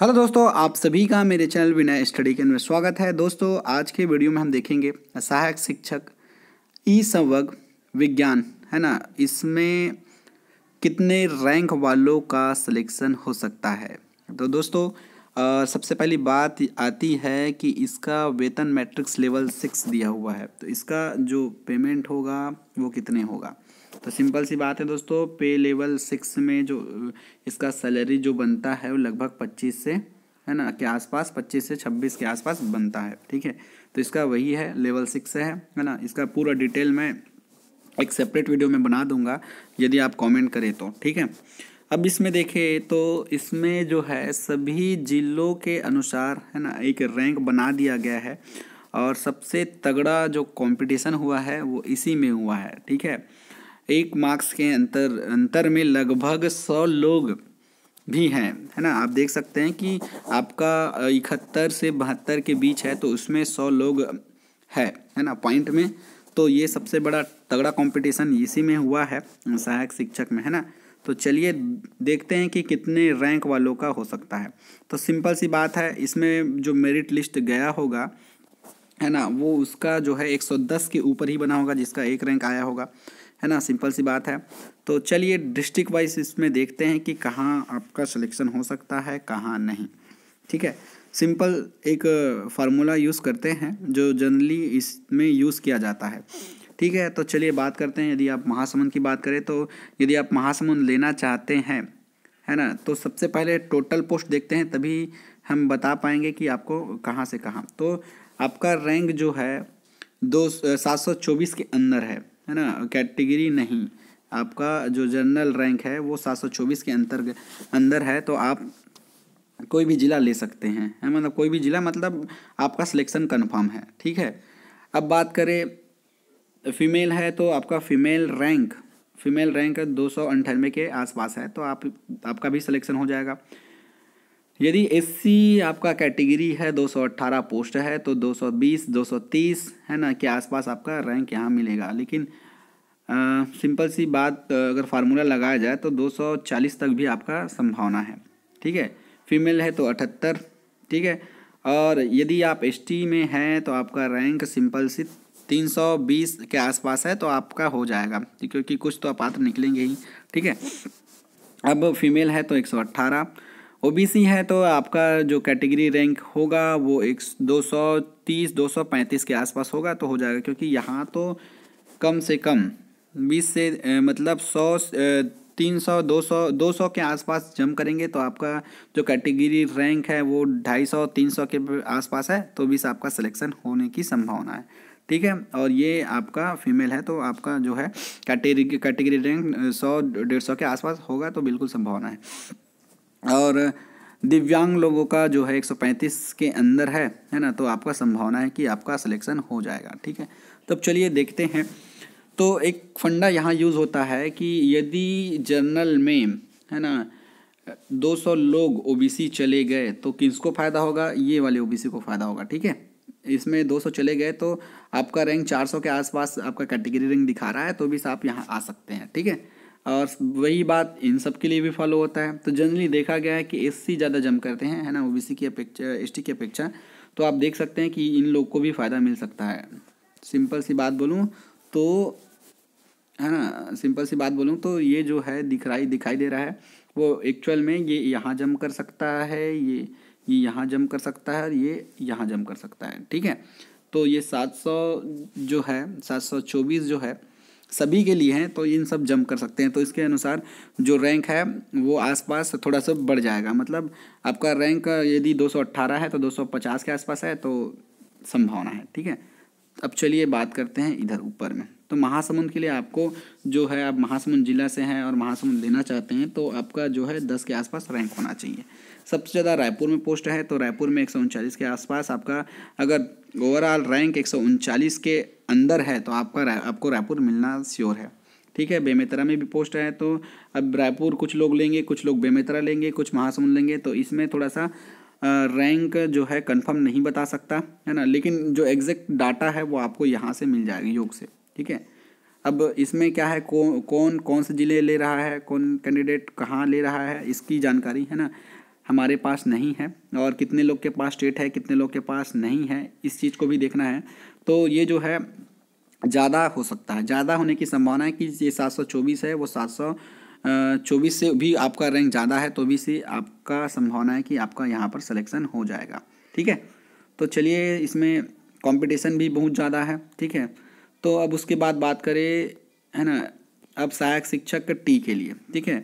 hello दोस्तों आप सभी का मेरे चैनल विनय स्टडी केंद्र में स्वागत है दोस्तों आज के वीडियो में हम देखेंगे सहायक शिक्षक ई संवर्ग विज्ञान है ना इसमें कितने रैंक वालों का सिलेक्शन हो सकता है तो दोस्तों आ, सबसे पहली बात आती है कि इसका वेतन मैट्रिक्स लेवल सिक्स दिया हुआ है तो इसका जो पेमेंट होगा वो कितने होगा तो सिंपल सी बात है दोस्तों पे लेवल सिक्स में जो इसका सैलरी जो बनता है वो लगभग पच्चीस से है ना के आसपास पच्चीस से छब्बीस के आसपास बनता है ठीक है तो इसका वही है लेवल सिक्स है है ना इसका पूरा डिटेल मैं एक सेपरेट वीडियो में बना दूंगा यदि आप कमेंट करें तो ठीक है अब इसमें देखें तो इसमें जो है सभी ज़िलों के अनुसार है ना एक रैंक बना दिया गया है और सबसे तगड़ा जो कंपटीशन हुआ है वो इसी में हुआ है ठीक है एक मार्क्स के अंतर अंतर में लगभग सौ लोग भी हैं है ना आप देख सकते हैं कि आपका इकहत्तर से बहत्तर के बीच है तो उसमें सौ लोग है है ना पॉइंट में तो ये सबसे बड़ा तगड़ा कंपटीशन इसी में हुआ है सहायक शिक्षक में है ना तो चलिए देखते हैं कि कितने रैंक वालों का हो सकता है तो सिंपल सी बात है इसमें जो मेरिट लिस्ट गया होगा है ना वो उसका जो है दस के ऊपर ही बना होगा जिसका एक रैंक आया होगा है ना सिंपल सी बात है तो चलिए डिस्ट्रिक्ट वाइज इसमें देखते हैं कि कहाँ आपका सिलेक्शन हो सकता है कहाँ नहीं ठीक है सिंपल एक फार्मूला यूज़ करते हैं जो जनरली इसमें यूज़ किया जाता है ठीक है तो चलिए बात करते हैं यदि आप महासमुंद की बात करें तो यदि आप महासमुंद लेना चाहते हैं है ना तो सबसे पहले टोटल पोस्ट देखते हैं तभी हम बता पाएंगे कि आपको कहाँ से कहाँ तो आपका रैंक जो है दो सात सौ चौबीस के अंदर है है ना कैटेगरी नहीं आपका जो जनरल रैंक है वो सात सौ चौबीस के अंतर्गत अंदर है तो आप कोई भी ज़िला ले सकते हैं है मतलब कोई भी ज़िला मतलब आपका सिलेक्शन कन्फर्म है ठीक है अब बात करें फीमेल है तो आपका फीमेल रैंक फीमेल रैंक दो सौ अंठानवे के आसपास है तो आप आपका भी सिलेक्शन हो जाएगा यदि एस आपका कैटेगरी है 218 पोस्ट है तो 220 230 है ना के आसपास आपका रैंक यहाँ मिलेगा लेकिन आ, सिंपल सी बात अगर फार्मूला लगाया जाए तो 240 तक भी आपका संभावना है ठीक है फीमेल है तो अठहत्तर ठीक है और यदि आप एस में हैं तो आपका रैंक सिंपल सी 320 के आसपास है तो आपका हो जाएगा क्योंकि कुछ तो अपात्र निकलेंगे ही ठीक है अब फीमेल है तो अट्ठारह ओबीसी है तो आपका जो कैटेगरी रैंक होगा वो एक दो सौ तीस दो सौ पैंतीस के आसपास होगा तो हो जाएगा क्योंकि यहाँ तो कम से कम बीस से मतलब सौ तीन सौ दो सौ दो सौ के आसपास जम करेंगे तो आपका जो कैटेगरी रैंक है वो ढाई सौ तीन सौ के आसपास है तो बीस आपका सिलेक्शन होने की संभावना है ठीक है और ये आपका फीमेल है तो आपका जो है कैटेगरी कैटेगरी रैंक सौ डेढ़ सौ के आसपास होगा तो बिल्कुल संभावना है और दिव्यांग लोगों का जो है 135 के अंदर है है ना तो आपका संभावना है कि आपका सिलेक्शन हो जाएगा ठीक है तब तो चलिए देखते हैं तो एक फंडा यहाँ यूज़ होता है कि यदि जर्नल में है ना 200 लोग ओबीसी चले गए तो किसको फ़ायदा होगा ये वाले ओबीसी को फ़ायदा होगा ठीक है इसमें 200 चले गए तो आपका रैंक 400 के आसपास आपका कैटेगरी रैंक दिखा रहा है तो भी आप यहाँ आ सकते हैं ठीक है और वही बात इन सब के लिए भी फॉलो होता है तो जनरली देखा गया है कि एस ज़्यादा जम करते हैं है ना ओ बी सी की अपेक्षा एस टी की अपेक्षा तो आप देख सकते हैं कि इन लोग को भी फ़ायदा मिल सकता है सिंपल सी बात बोलूँ तो है ना सिंपल सी बात बोलूँ तो ये जो है दिखाई दिखाई दे रहा है वो एक्चुअल में ये यहाँ जम कर सकता है ये ये यहाँ जम कर सकता है और ये यहाँ जम कर सकता है ठीक है तो ये सात सौ जो है सात सौ चौबीस जो है सभी के लिए हैं तो इन सब जम कर सकते हैं तो इसके अनुसार जो रैंक है वो आसपास थोड़ा सा बढ़ जाएगा मतलब आपका रैंक यदि 218 है तो 250 के आसपास है तो संभावना है ठीक है अब चलिए बात करते हैं इधर ऊपर में तो महासमुंद के लिए आपको जो है आप महासमुंद ज़िला से हैं और महासमुंद लेना चाहते हैं तो आपका जो है दस के आसपास रैंक होना चाहिए सबसे ज़्यादा रायपुर में पोस्ट है तो रायपुर में एक के आसपास आपका अगर ओवरऑल रैंक एक के अंदर है तो आपका रा, आपको रायपुर मिलना श्योर है ठीक है बेमेतरा में भी पोस्ट है तो अब रायपुर कुछ लोग लेंगे कुछ लोग बेमेतरा लेंगे कुछ महासमुंद लेंगे तो इसमें थोड़ा सा रैंक जो है कंफर्म नहीं बता सकता है ना लेकिन जो एग्जैक्ट डाटा है वो आपको यहाँ से मिल जाएगी योग से ठीक है अब इसमें क्या है कौन कौन कौन से ज़िले ले रहा है कौन कैंडिडेट कहाँ ले रहा है इसकी जानकारी है ना हमारे पास नहीं है और कितने लोग के पास स्टेट है कितने लोग के पास नहीं है इस चीज़ को भी देखना है तो ये जो है ज़्यादा हो सकता है ज़्यादा होने की संभावना है कि ये सात सौ चौबीस है वो सात सौ चौबीस से भी आपका रैंक ज़्यादा है तो भी से आपका संभावना है कि आपका यहाँ पर सिलेक्शन हो जाएगा ठीक है तो चलिए इसमें कंपटीशन भी बहुत ज़्यादा है ठीक है तो अब उसके बाद बात करें है ना अब सहायक शिक्षक टी के लिए ठीक है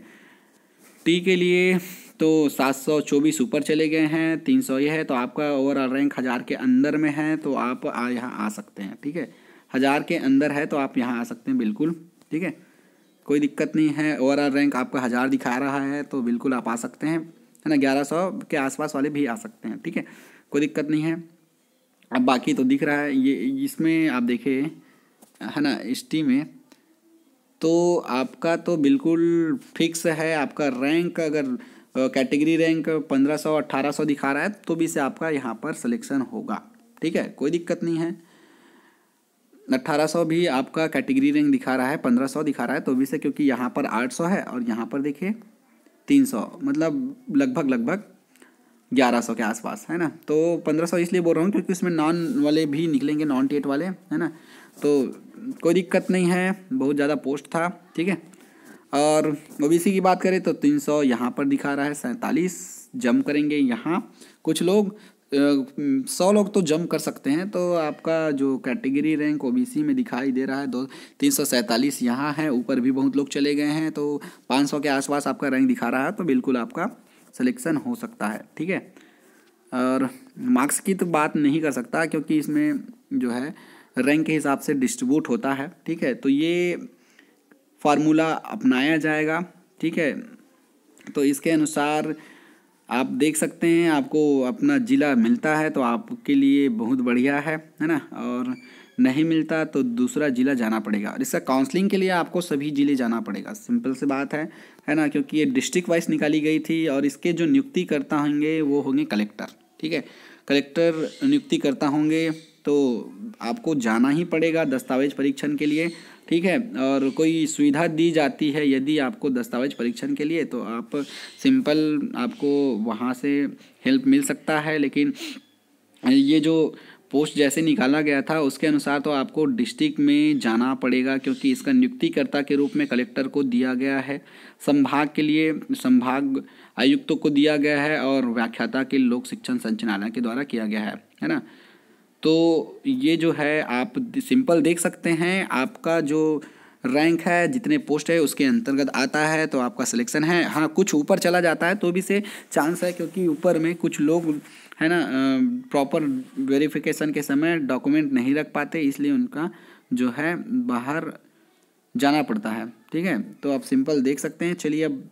टी के लिए तो सात सौ चौबीस ऊपर चले गए हैं तीन सौ ये है तो आपका ओवरऑल रैंक हज़ार के अंदर में है तो आप यहाँ आ सकते हैं ठीक है हज़ार के अंदर है तो आप यहाँ आ सकते हैं बिल्कुल ठीक है कोई दिक्कत नहीं है ओवरऑल रैंक आपका हज़ार दिखा रहा है तो बिल्कुल आप आ सकते हैं है ना ग्यारह सौ के आसपास वाले भी आ सकते हैं ठीक है कोई दिक्कत नहीं है अब बाकी तो दिख रहा है ये इसमें आप देखिए है ना टी में तो आपका तो बिल्कुल फिक्स है आपका रैंक अगर कैटेगरी रैंक पंद्रह सौ अट्ठारह सौ दिखा रहा है तो भी से आपका यहाँ पर सिलेक्शन होगा ठीक है कोई दिक्कत नहीं है अट्ठारह सौ भी आपका कैटेगरी रैंक दिखा रहा है पंद्रह सौ दिखा रहा है तो भी से क्योंकि यहाँ पर आठ सौ है और यहाँ पर देखिए तीन सौ मतलब लगभग लगभग ग्यारह सौ के आसपास है ना तो पंद्रह सौ इसलिए बोल रहा हूँ क्योंकि उसमें नॉन वाले भी निकलेंगे नॉन टेट वाले है ना तो कोई दिक्कत नहीं है बहुत ज़्यादा पोस्ट था ठीक है और ओबीसी की बात करें तो तीन सौ यहाँ पर दिखा रहा है सैंतालीस जम करेंगे यहाँ कुछ लोग सौ लोग तो जम कर सकते हैं तो आपका जो कैटेगरी रैंक ओबीसी में दिखाई दे रहा है दो तीन सौ सैंतालीस यहाँ है ऊपर भी बहुत लोग चले गए हैं तो पाँच सौ के आसपास आपका रैंक दिखा रहा है तो बिल्कुल आपका सिलेक्शन हो सकता है ठीक है और मार्क्स की तो बात नहीं कर सकता क्योंकि इसमें जो है रैंक के हिसाब से डिस्ट्रीब्यूट होता है ठीक है तो ये फार्मूला अपनाया जाएगा ठीक है तो इसके अनुसार आप देख सकते हैं आपको अपना ज़िला मिलता है तो आपके लिए बहुत बढ़िया है है ना और नहीं मिलता तो दूसरा ज़िला जाना पड़ेगा और इसका काउंसलिंग के लिए आपको सभी ज़िले जाना पड़ेगा सिंपल सी बात है है ना क्योंकि ये डिस्ट्रिक्ट वाइज निकाली गई थी और इसके जो नियुक्ति करता होंगे वो होंगे कलेक्टर ठीक है कलेक्टर नियुक्ति करता होंगे तो आपको जाना ही पड़ेगा दस्तावेज परीक्षण के लिए ठीक है और कोई सुविधा दी जाती है यदि आपको दस्तावेज परीक्षण के लिए तो आप सिंपल आपको वहाँ से हेल्प मिल सकता है लेकिन ये जो पोस्ट जैसे निकाला गया था उसके अनुसार तो आपको डिस्ट्रिक्ट में जाना पड़ेगा क्योंकि इसका नियुक्तिकर्ता के रूप में कलेक्टर को दिया गया है संभाग के लिए संभाग आयुक्तों को दिया गया है और व्याख्याता के लोक शिक्षण संचालनालय के द्वारा किया गया है है ना तो ये जो है आप सिंपल देख सकते हैं आपका जो रैंक है जितने पोस्ट है उसके अंतर्गत आता है तो आपका सिलेक्शन है हाँ कुछ ऊपर चला जाता है तो भी से चांस है क्योंकि ऊपर में कुछ लोग है ना प्रॉपर वेरिफिकेशन के समय डॉक्यूमेंट नहीं रख पाते इसलिए उनका जो है बाहर जाना पड़ता है ठीक है तो आप सिंपल देख सकते हैं चलिए अब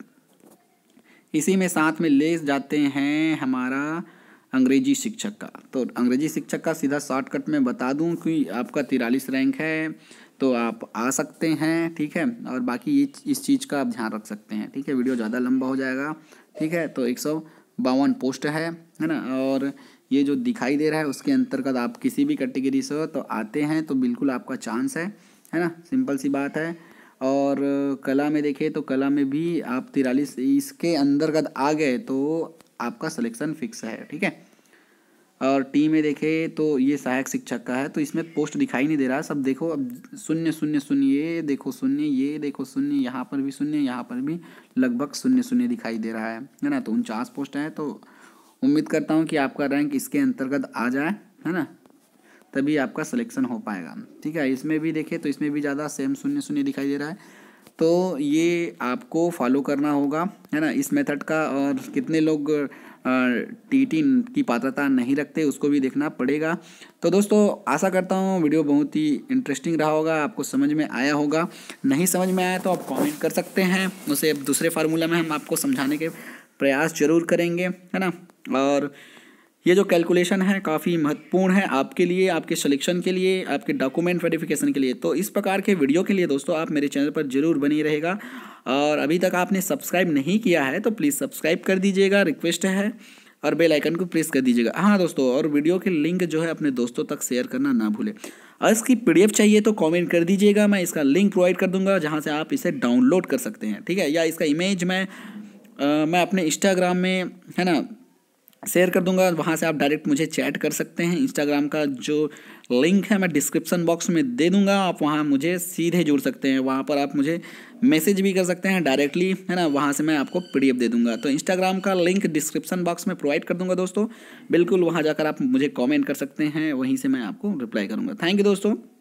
इसी में साथ में ले जाते हैं हमारा अंग्रेजी शिक्षक का तो अंग्रेजी शिक्षक का सीधा शॉर्टकट में बता दूं कि आपका तिरालीस रैंक है तो आप आ सकते हैं ठीक है और बाकी ये इस चीज़ का आप ध्यान रख सकते हैं ठीक है वीडियो ज़्यादा लंबा हो जाएगा ठीक है तो एक सौ बावन पोस्ट है है ना और ये जो दिखाई दे रहा है उसके अंतर्गत आप किसी भी कैटेगरी से हो तो आते हैं तो बिल्कुल आपका चांस है है ना सिंपल सी बात है और कला में देखिए तो कला में भी आप तिरालीस इसके अंतर्गत आ गए तो आपका सिलेक्शन फिक्स है ठीक है और टी में देखे तो ये सहायक शिक्षक का है तो इसमें पोस्ट दिखाई नहीं दे रहा है सब देखो अब शून्य शून्य शून्य ये देखो शून्य ये देखो शून्य यहाँ पर भी शून्य यहाँ पर भी लगभग शून्य शून्य दिखाई दे रहा है है ना तो उनचास पोस्ट हैं तो उम्मीद करता हूँ कि आपका रैंक इसके अंतर्गत आ जाए है ना तभी आपका सलेक्शन हो पाएगा ठीक है इसमें भी देखे तो इसमें भी ज़्यादा सेम शून्य शून्य दिखाई दे रहा है तो ये आपको फॉलो करना होगा है ना इस मेथड का और कितने लोग टी टी की पात्रता नहीं रखते उसको भी देखना पड़ेगा तो दोस्तों आशा करता हूँ वीडियो बहुत ही इंटरेस्टिंग रहा होगा आपको समझ में आया होगा नहीं समझ में आया तो आप कमेंट कर सकते हैं उसे दूसरे फार्मूला में हम आपको समझाने के प्रयास जरूर करेंगे है ना और ये जो कैलकुलेशन है काफ़ी महत्वपूर्ण है आपके लिए आपके सिलेक्शन के लिए आपके डॉक्यूमेंट वेरिफिकेशन के लिए तो इस प्रकार के वीडियो के लिए दोस्तों आप मेरे चैनल पर ज़रूर बनी रहेगा और अभी तक आपने सब्सक्राइब नहीं किया है तो प्लीज़ सब्सक्राइब कर दीजिएगा रिक्वेस्ट है और बेल आइकन को प्रेस कर दीजिएगा हाँ दोस्तों और वीडियो के लिंक जो है अपने दोस्तों तक शेयर करना ना भूलें और इसकी पीडीएफ चाहिए तो कमेंट कर दीजिएगा मैं इसका लिंक प्रोवाइड कर दूंगा जहाँ से आप इसे डाउनलोड कर सकते हैं ठीक है या इसका इमेज मैं आ, मैं अपने इंस्टाग्राम में है ना शेयर कर दूंगा वहाँ से आप डायरेक्ट मुझे चैट कर सकते हैं इंस्टाग्राम का जो लिंक है मैं डिस्क्रिप्शन बॉक्स में दे दूंगा आप वहाँ मुझे सीधे जुड़ सकते हैं वहाँ पर आप मुझे मैसेज भी कर सकते हैं डायरेक्टली है ना वहाँ से मैं आपको पी दे दूंगा तो इंस्टाग्राम का लिंक डिस्क्रिप्शन बॉक्स में प्रोवाइड कर दूंगा दोस्तों बिल्कुल वहाँ जाकर आप मुझे कॉमेंट कर सकते हैं वहीं से मैं आपको रिप्लाई करूँगा थैंक यू दोस्तों